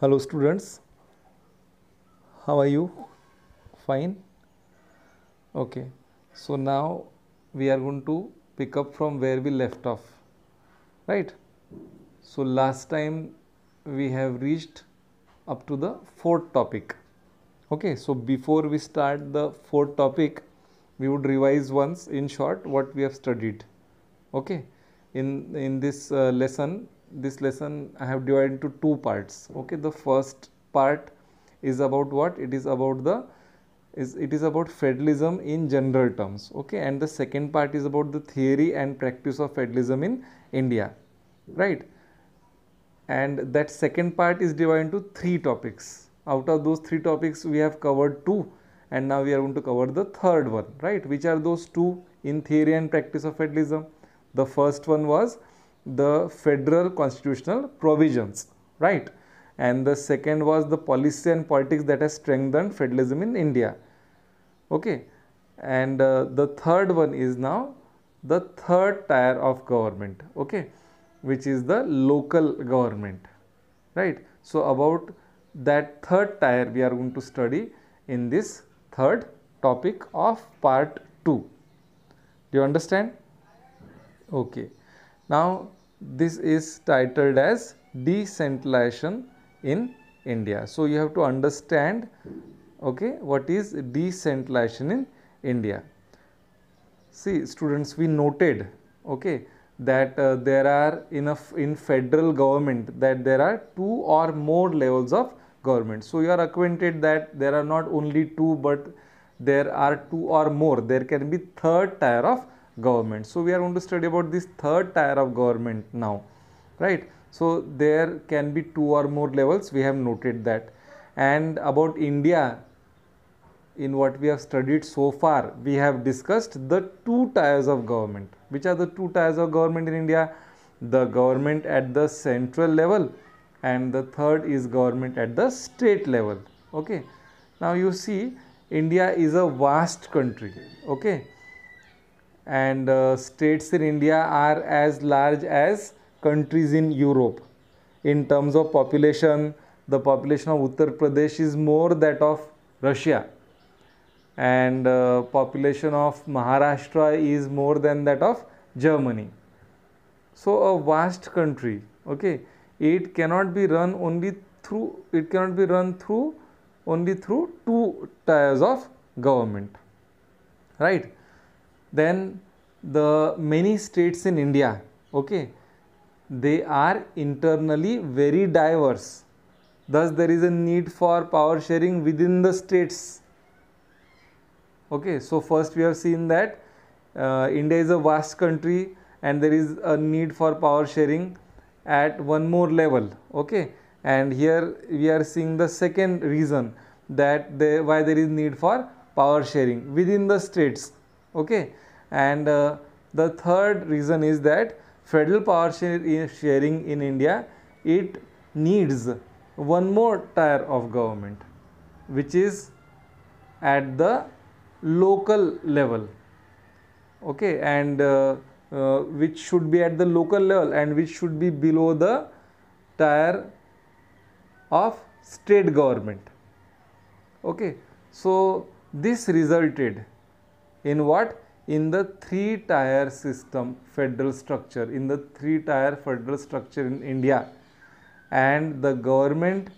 hello students how are you fine okay so now we are going to pick up from where we left off right so last time we have reached up to the fourth topic okay so before we start the fourth topic we would revise once in short what we have studied okay in in this uh, lesson this lesson I have divided into two parts. Okay, the first part is about what? It is about the is it is about federalism in general terms. Okay, and the second part is about the theory and practice of federalism in India. Right. And that second part is divided into three topics. Out of those three topics, we have covered two, and now we are going to cover the third one, right? Which are those two in theory and practice of federalism? The first one was the federal constitutional provisions, right? And the second was the policy and politics that has strengthened federalism in India. Okay, and uh, the third one is now the third tier of government. Okay, which is the local government, right? So about that third tier we are going to study in this third topic of part 2 do you understand okay now this is titled as decentralization in India. So you have to understand okay what is decentralization in India. See students we noted okay that uh, there are enough in federal government that there are two or more levels of government. So you are acquainted that there are not only two but there are two or more there can be third tier of government. So we are going to study about this third tier of government now, right? So there can be two or more levels, we have noted that. And about India, in what we have studied so far, we have discussed the two tiers of government. Which are the two tiers of government in India? The government at the central level and the third is government at the state level. Okay. Now you see India is a vast country. Okay and uh, states in India are as large as countries in Europe. In terms of population, the population of Uttar Pradesh is more that of Russia and uh, population of Maharashtra is more than that of Germany. So a vast country, okay, it cannot be run only through, it cannot be run through only through two tiers of government, right then the many states in India, okay, they are internally very diverse. Thus, there is a need for power sharing within the states. Okay, so first we have seen that uh, India is a vast country and there is a need for power sharing at one more level. Okay, and here we are seeing the second reason that they, why there is need for power sharing within the states okay and uh, the third reason is that federal power sharing in india it needs one more tier of government which is at the local level okay and uh, uh, which should be at the local level and which should be below the tier of state government okay so this resulted in what? In the three tier system federal structure, in the three tier federal structure in India and the government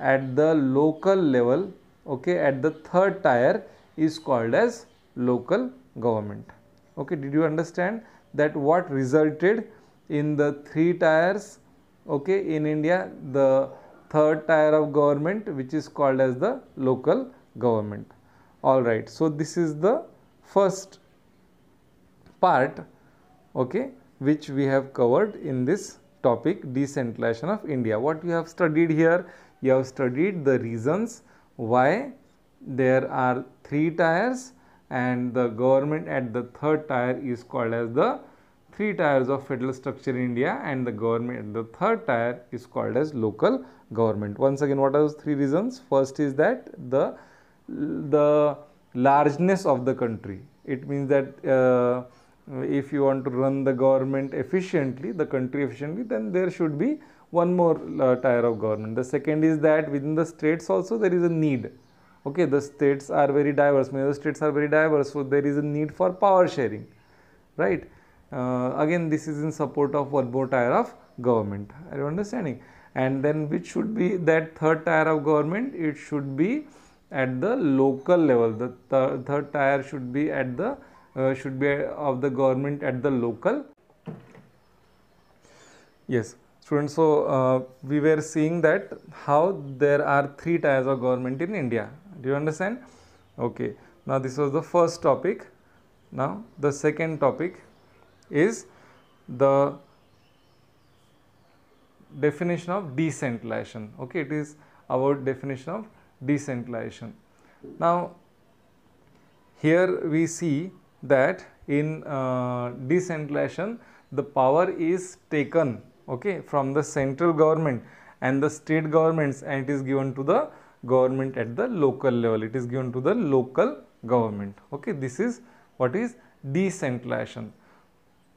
at the local level, okay, at the third tier is called as local government. Okay, did you understand that what resulted in the three tiers, okay, in India, the third tier of government which is called as the local government. Alright, so this is the first part okay which we have covered in this topic decentralization of India. What you have studied here? You have studied the reasons why there are three tires and the government at the third tire is called as the three tires of federal structure in India and the government at the third tire is called as local government. Once again what are those three reasons? First is that the the largeness of the country. It means that uh, if you want to run the government efficiently, the country efficiently, then there should be one more uh, tier of government. The second is that within the states also there is a need. Okay, the states are very diverse, many of the states are very diverse, so there is a need for power sharing, right? Uh, again, this is in support of one more tier of government, are you understanding? And then which should be that third tier of government? It should be at the local level. The th third tier should be at the uh, should be of the government at the local. Yes, students. So uh, we were seeing that how there are three tiers of government in India. Do you understand? Okay. Now this was the first topic. Now the second topic is the definition of decentralization. Okay, it is about definition of decentralization. Now, here we see that in uh, decentralization, the power is taken okay, from the central government and the state governments and it is given to the government at the local level. It is given to the local government. Okay, This is what is decentralization.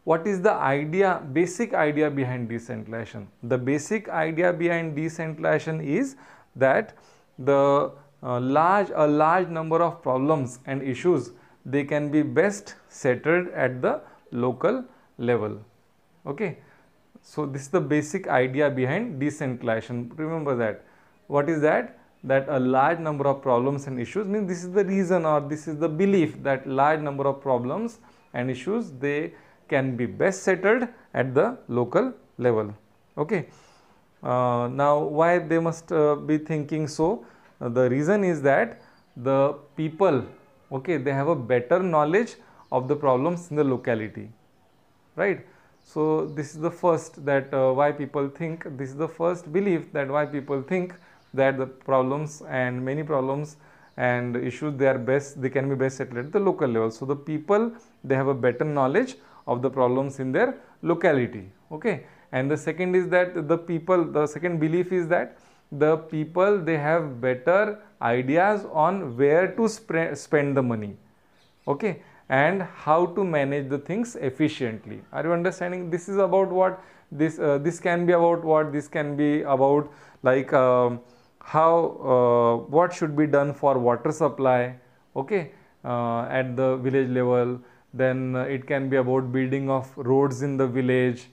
What is the idea, basic idea behind decentralization? The basic idea behind decentralization is that the uh, large a large number of problems and issues they can be best settled at the local level okay so this is the basic idea behind decentralization remember that what is that that a large number of problems and issues means this is the reason or this is the belief that large number of problems and issues they can be best settled at the local level okay uh, now why they must uh, be thinking so? the reason is that the people, okay, they have a better knowledge of the problems in the locality, right? So this is the first that uh, why people think, this is the first belief that why people think that the problems and many problems and issues they are best, they can be best settled at the local level. So the people, they have a better knowledge of the problems in their locality, okay? and the second is that the people the second belief is that the people they have better ideas on where to spend the money okay and how to manage the things efficiently are you understanding this is about what this uh, this can be about what this can be about like um, how uh, what should be done for water supply okay uh, at the village level then uh, it can be about building of roads in the village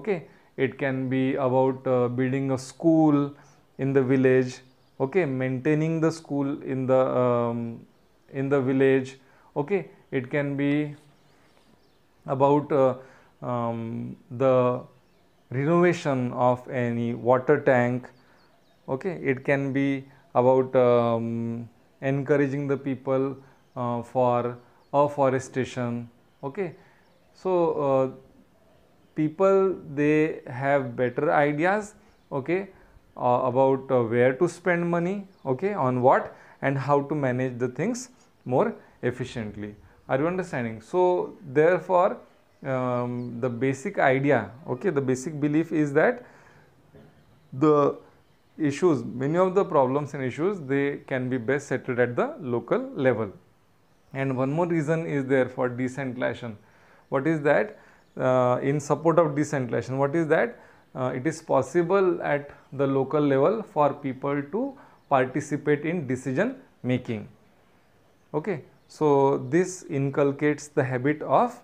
okay it can be about uh, building a school in the village okay maintaining the school in the um, in the village okay it can be about uh, um, the renovation of any water tank okay it can be about um, encouraging the people uh, for afforestation okay so uh, people they have better ideas okay uh, about uh, where to spend money okay on what and how to manage the things more efficiently are you understanding so therefore um, the basic idea okay the basic belief is that the issues many of the problems and issues they can be best settled at the local level and one more reason is there for decentralization what is that uh, in support of decentralization. What is that? Uh, it is possible at the local level for people to participate in decision making. Okay. So, this inculcates the habit of,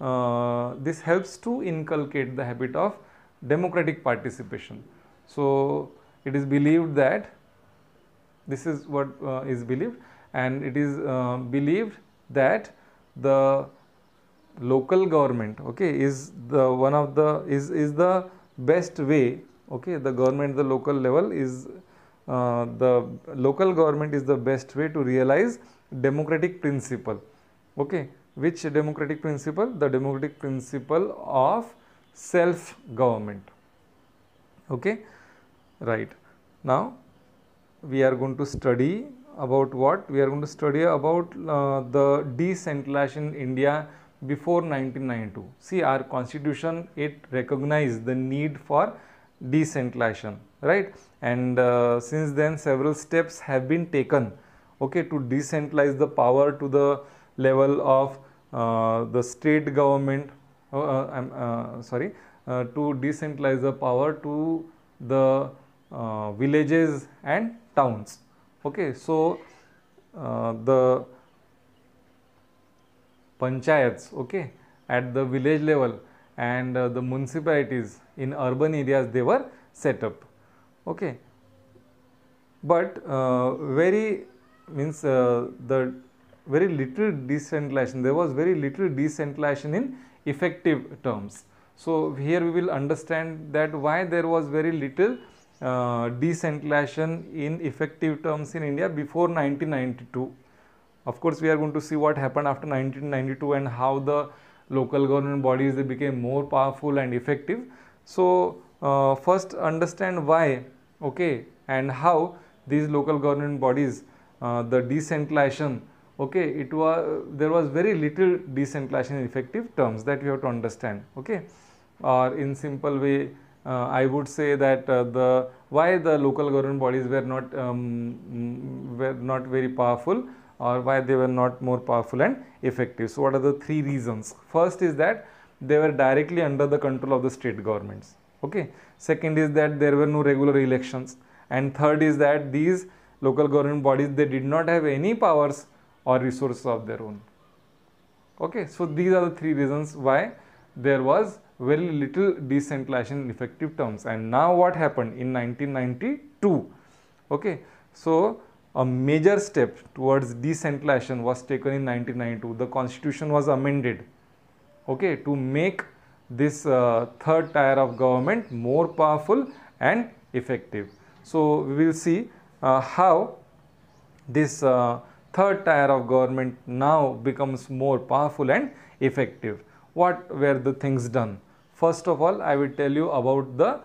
uh, this helps to inculcate the habit of democratic participation. So, it is believed that this is what uh, is believed and it is uh, believed that the local government okay is the one of the is is the best way okay the government the local level is uh, the local government is the best way to realize democratic principle okay which democratic principle the democratic principle of self government okay right now we are going to study about what we are going to study about uh, the decentralization in india before 1992. See our constitution it recognized the need for decentralization right and uh, since then several steps have been taken okay to decentralize the power to the level of uh, the state government uh, I'm uh, um, uh, sorry uh, to decentralize the power to the villages and towns okay so the panchayats okay at the village level and uh, the municipalities in urban areas they were set up okay but uh, very means uh, the very little decentralization there was very little decentralization in effective terms so here we will understand that why there was very little uh, decentralization in effective terms in india before 1992 of course, we are going to see what happened after 1992 and how the local government bodies they became more powerful and effective. So uh, first understand why, okay, and how these local government bodies, uh, the decentralization, okay, it was there was very little decentralization in effective terms that we have to understand, okay, or in simple way. Uh, I would say that uh, the why the local government bodies were not um, were not very powerful or why they were not more powerful and effective. So, what are the three reasons? First is that they were directly under the control of the state governments. Okay. Second is that there were no regular elections. And third is that these local government bodies, they did not have any powers or resources of their own. Okay. So, these are the three reasons why there was very little decentralization in effective terms. And now what happened in 1992? Okay. So, a major step towards decentralization was taken in 1992. The constitution was amended okay, to make this uh, third tier of government more powerful and effective. So, we will see uh, how this uh, third tier of government now becomes more powerful and effective. What were the things done? First of all, I will tell you about the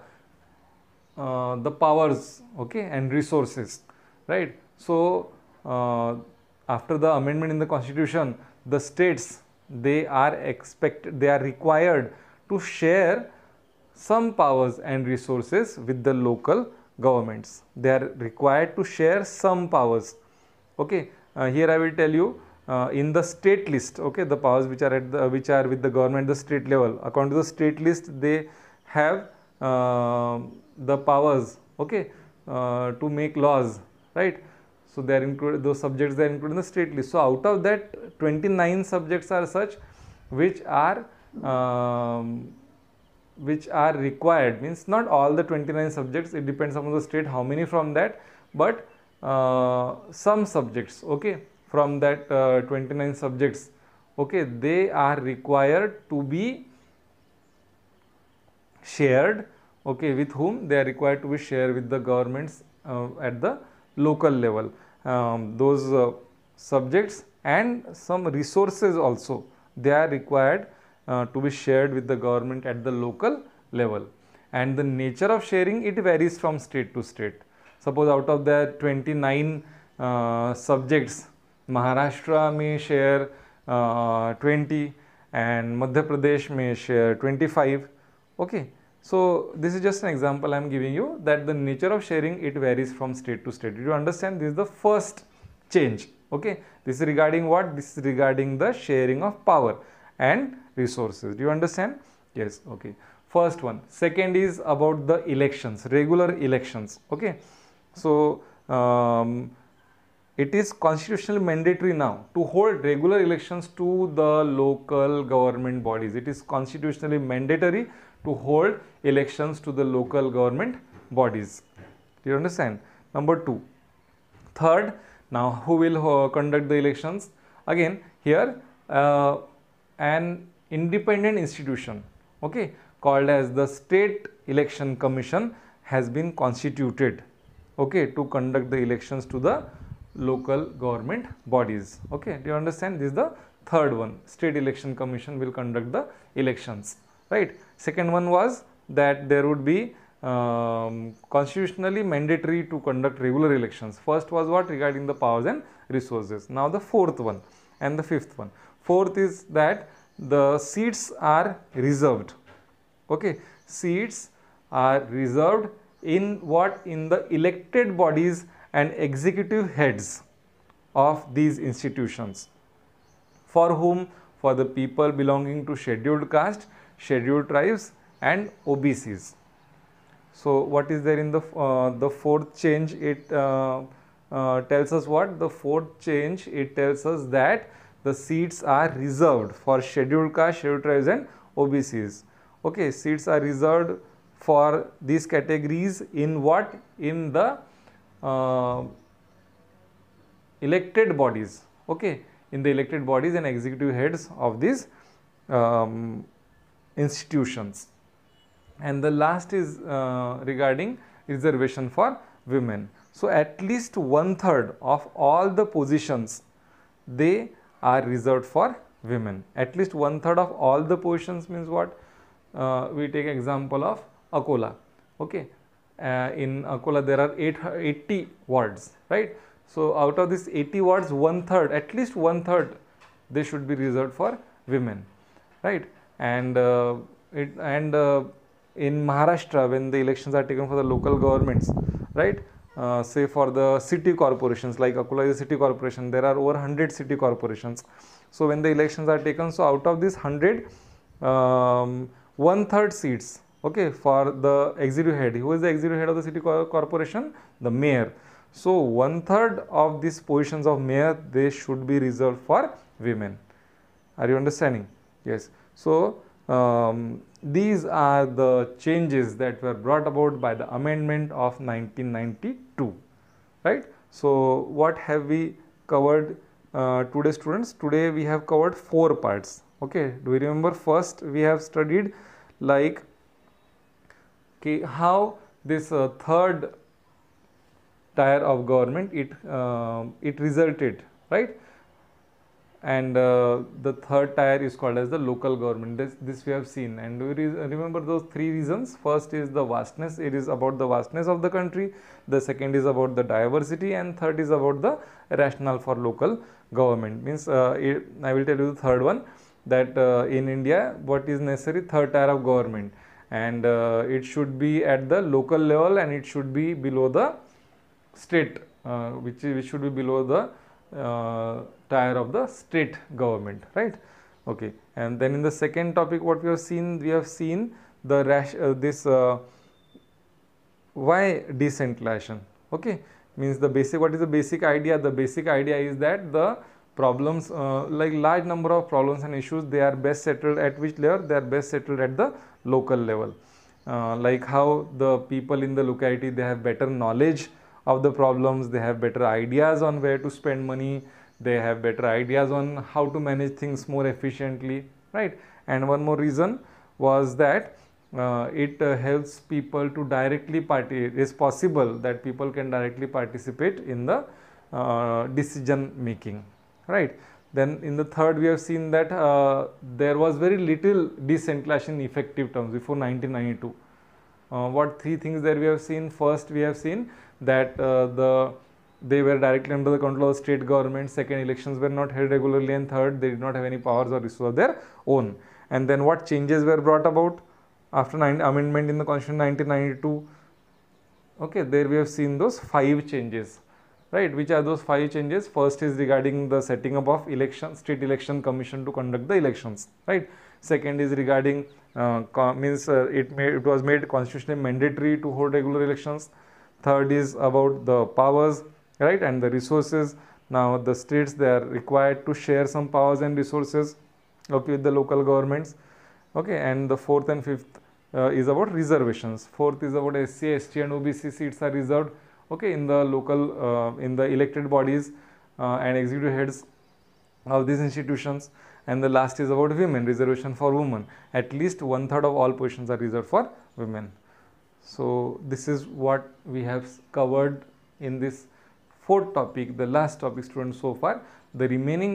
uh, the powers okay and resources right so, uh, after the amendment in the constitution, the states they are expected, they are required to share some powers and resources with the local governments. They are required to share some powers. Okay, uh, here I will tell you uh, in the state list. Okay, the powers which are at the which are with the government, the state level. According to the state list, they have uh, the powers. Okay, uh, to make laws. Right so they are included, those subjects they are included in the state list. So out of that 29 subjects are such which are um, which are required means not all the 29 subjects it depends upon the state how many from that but uh, some subjects okay from that uh, 29 subjects okay they are required to be shared okay with whom they are required to be shared with the governments uh, at the local level um, those uh, subjects and some resources also they are required uh, to be shared with the government at the local level and the nature of sharing it varies from state to state. Suppose out of the 29 uh, subjects Maharashtra may share uh, 20 and Madhya Pradesh may share 25 okay so this is just an example I am giving you that the nature of sharing it varies from state to state. You understand this is the first change. Okay, this is regarding what? This is regarding the sharing of power and resources. Do you understand? Yes. Okay. First one. Second is about the elections, regular elections. Okay. So um, it is constitutionally mandatory now to hold regular elections to the local government bodies. It is constitutionally mandatory to hold elections to the local government bodies. Do you understand? Number two. Third, now who will uh, conduct the elections? Again, here uh, an independent institution, okay, called as the State Election Commission has been constituted, okay, to conduct the elections to the local government bodies, okay. Do you understand? This is the third one, State Election Commission will conduct the elections right. Second one was that there would be um, constitutionally mandatory to conduct regular elections. First was what regarding the powers and resources. Now the fourth one and the fifth one. Fourth is that the seats are reserved. Okay, seats are reserved in what in the elected bodies and executive heads of these institutions for whom for the people belonging to scheduled caste scheduled tribes and OBCs. So what is there in the, uh, the fourth change it uh, uh, tells us what? The fourth change it tells us that the seats are reserved for scheduled caste, scheduled tribes and OBCs. Okay, seats are reserved for these categories in what? In the uh, elected bodies. Okay, in the elected bodies and executive heads of these um, institutions. And the last is uh, regarding reservation for women. So at least one third of all the positions they are reserved for women. At least one third of all the positions means what? Uh, we take example of Akola. Okay, uh, in Akola there are eight, 80 wards, right? So out of these 80 wards, one third, at least one third, they should be reserved for women, right? and uh, it and uh, in Maharashtra when the elections are taken for the local governments, right? Uh, say for the city corporations like Akula is a city corporation, there are over 100 city corporations. So when the elections are taken, so out of these 100, um, one third seats, okay, for the executive head. Who is the executive head of the city corporation? The mayor. So one third of these positions of mayor, they should be reserved for women. Are you understanding? Yes. So, um, these are the changes that were brought about by the amendment of 1992, right. So, what have we covered uh, today students? Today we have covered four parts, okay. Do you remember first we have studied like okay, how this uh, third tier of government it, uh, it resulted, right and uh, the third tier is called as the local government this, this we have seen and we re remember those three reasons first is the vastness it is about the vastness of the country the second is about the diversity and third is about the rationale for local government means uh, it, i will tell you the third one that uh, in india what is necessary third tier of government and uh, it should be at the local level and it should be below the state uh, which, which should be below the uh, tire of the state government right okay and then in the second topic what we have seen we have seen the rash uh, this uh, why decentralization okay means the basic what is the basic idea the basic idea is that the problems uh, like large number of problems and issues they are best settled at which layer they are best settled at the local level uh, like how the people in the locality they have better knowledge of the problems they have better ideas on where to spend money they have better ideas on how to manage things more efficiently right and one more reason was that uh, it uh, helps people to directly participate. It is possible that people can directly participate in the uh, decision making, right? Then in the third, we have seen that uh, there was very little decentralization in effective terms before 1992. Uh, what three things that we have seen? First, we have seen that uh, the they were directly under the control of the state government. Second, elections were not held regularly, and third, they did not have any powers or resources of their own. And then, what changes were brought about after amendment in the Constitution 1992? Okay, there we have seen those five changes, right? Which are those five changes? First is regarding the setting up of election state election commission to conduct the elections, right? Second is regarding uh, means uh, it, made, it was made constitutionally mandatory to hold regular elections third is about the powers right and the resources now the states they are required to share some powers and resources okay with the local governments okay and the fourth and fifth uh, is about reservations fourth is about SC, ST and OBC seats are reserved okay in the local uh, in the elected bodies uh, and executive heads of these institutions and the last is about women reservation for women at least one third of all positions are reserved for women so, this is what we have covered in this fourth topic, the last topic students so far. The remaining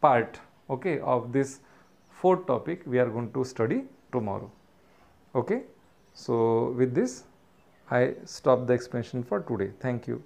part okay, of this fourth topic we are going to study tomorrow. Okay. So, with this I stop the explanation for today. Thank you.